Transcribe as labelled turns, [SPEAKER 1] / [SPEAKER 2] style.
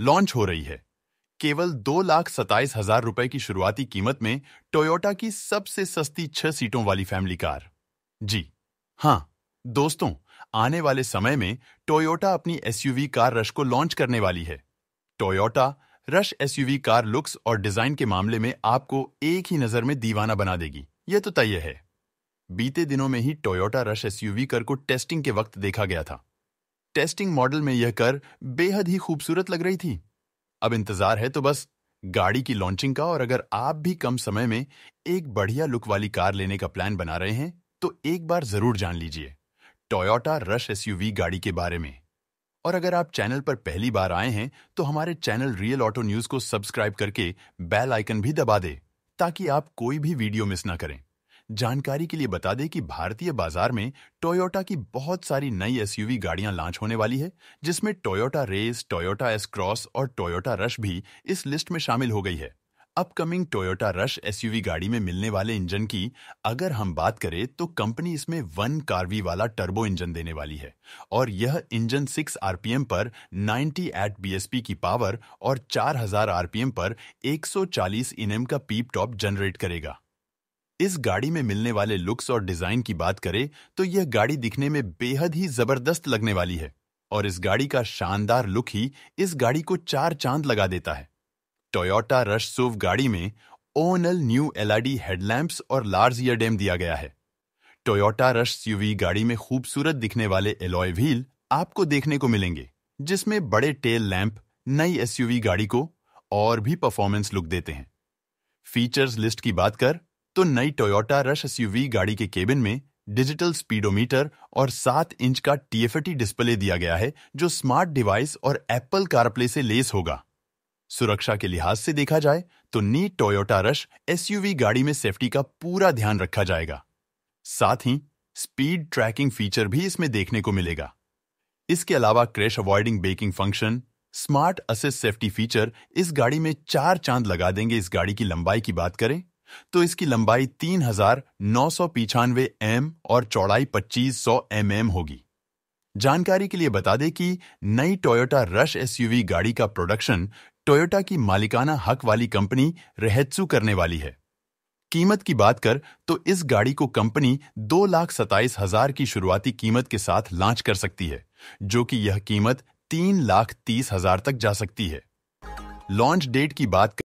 [SPEAKER 1] launch हो रही है केवल दो लाख सताइस हजार रुपए की शुरुआती कीमत में टोयोटा की सबसे सस्ती छह सीटों वाली फैमिली कार जी हाँ दोस्तों आने वाले समय में टोयोटा अपनी एसयूवी कार रश को लॉन्च करने वाली है Toyota Rush SUV car looks और डिजाइन के मामले में आपको एक ही नजर में दीवाना बना देगी यह तो तय है बीते दिनों में ही टोयोटा रश एसयूवी कर को टेस्टिंग के वक्त देखा गया था टेस्टिंग मॉडल में यह कर बेहद ही खूबसूरत लग रही थी अब इंतजार है तो बस गाड़ी की लॉन्चिंग का और अगर आप भी कम समय में एक बढ़िया लुक वाली कार लेने का प्लान बना रहे हैं तो एक बार जरूर जान लीजिए टोयोटा रश एसयूवी गाड़ी के बारे में और अगर आप चैनल पर पहली बार आए हैं तो हमारे चैनल रियल ऑटो न्यूज को सब्सक्राइब करके बेल आइकन भी दबा दे ताकि आप कोई भी वीडियो मिस ना करें जानकारी के लिए बता दें कि भारतीय बाजार में टोयोटा की बहुत सारी नई एसयूवी गाड़ियां लॉन्च होने वाली है जिसमें Toyota Raize Toyota S Cross और टोयोटा रश भी इस लिस्ट में शामिल हो गई है अपकमिंग टोयोटा रश एसयूवी गाड़ी में मिलने वाले इंजन की अगर हम बात करें तो कंपनी इसमें वन कार्वी वाला टर्बो इंजन देने वाली है और यह इंजन 6 आरपीएम पर 90 एट बीएसपी की पावर और 4000 आरपीएम पर 140 सौ का पीप टॉप जनरेट करेगा इस गाड़ी में मिलने वाले लुक्स और डिजाइन की बात करें तो यह गाड़ी दिखने में बेहद ही जबरदस्त लगने वाली है और इस गाड़ी का शानदार लुक ही इस गाड़ी को चार चांद लगा देता है टोयोटा रश सूव गाड़ी में ओनल न्यू एलईडी हेडलैम्प्स और लार्ज ईयरडेम दिया गया है टोयोटा रश सूवी गाड़ी में खूबसूरत दिखने वाले एलॉय व्हील आपको देखने को मिलेंगे जिसमें बड़े टेल लैंप नई एसयूवी गाड़ी को और भी परफॉर्मेंस लुक देते हैं फीचर्स लिस्ट की बात कर तो नई टोयोटा रश एसयूवी गाड़ी के केबिन में डिजिटल स्पीडोमीटर और सात इंच का टीएफटी डिस्प्ले दिया गया है जो स्मार्ट डिवाइस और एप्पल कारप्ले से लेस होगा सुरक्षा के लिहाज से देखा जाए तो नी टोयोटा रश एसयूवी गाड़ी में सेफ्टी का पूरा ध्यान रखा जाएगा साथ ही स्पीड ट्रैकिंग फीचर भी इसमें देखने को मिलेगा इसके अलावा crash avoiding braking function smart assist safety feature इस गाड़ी में चार चांद लगा देंगे इस गाड़ी की लंबाई की बात करें तो इसकी लंबाई तीन हजार नौ सौ पिछानवे एम और चौड़ाई पच्चीस सौ एम एम होगी जानकारी के लिए बता दें कि नई टोयोटा रश एसयूवी गाड़ी का प्रोडक्शन टोयोटा की मालिकाना हक वाली कंपनी रहत्सु करने वाली है कीमत की बात कर तो इस गाड़ी को कंपनी दो लाख सताईस हजार की शुरुआती कीमत के साथ लॉन्च कर सकती है जो कि यह कीमत तीन लाख तीस हजार तक जा सकती है लॉन्च डेट की बात कर